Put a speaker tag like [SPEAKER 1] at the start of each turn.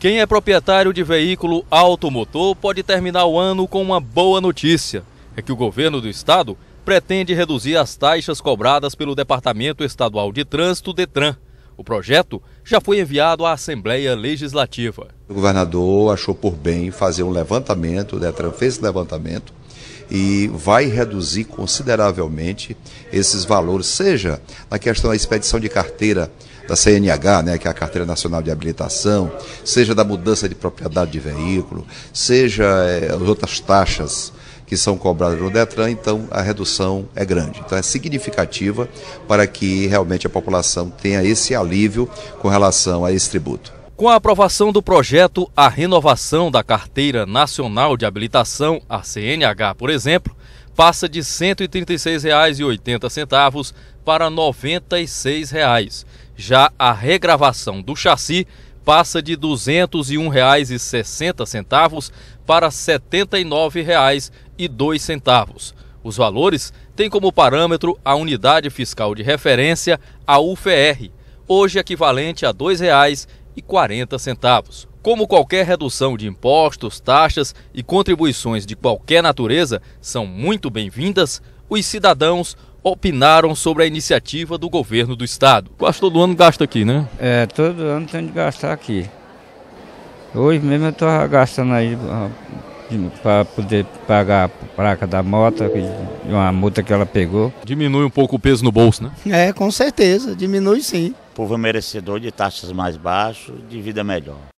[SPEAKER 1] Quem é proprietário de veículo automotor pode terminar o ano com uma boa notícia: é que o governo do estado pretende reduzir as taxas cobradas pelo Departamento Estadual de Trânsito, Detran. O projeto já foi enviado à Assembleia Legislativa.
[SPEAKER 2] O governador achou por bem fazer um levantamento, o Detran fez esse levantamento e vai reduzir consideravelmente esses valores, seja na questão da expedição de carteira da CNH, né, que é a Carteira Nacional de Habilitação, seja da mudança de propriedade de veículo, seja é, as outras taxas que são cobradas no Detran, então a redução é grande. Então é significativa para que realmente a população tenha esse alívio com relação a esse tributo.
[SPEAKER 1] Com a aprovação do projeto, a renovação da Carteira Nacional de Habilitação, a CNH, por exemplo, passa de R$ 136,80 para R$ 96,00. Já a regravação do chassi passa de R$ 201,60 para R$ 79,02. Os valores têm como parâmetro a unidade fiscal de referência, a UFR, hoje equivalente a R$ 2,00 centavos. Como qualquer redução de impostos, taxas e contribuições de qualquer natureza são muito bem-vindas, os cidadãos opinaram sobre a iniciativa do governo do estado. Quase todo ano gasta aqui, né? É, todo ano tem de gastar aqui. Hoje mesmo eu estou gastando aí ah, para poder pagar a placa da moto, uma multa que ela pegou. Diminui um pouco o peso no bolso, né?
[SPEAKER 2] É, com certeza, diminui sim povo
[SPEAKER 1] é merecedor de taxas mais baixas, de vida melhor.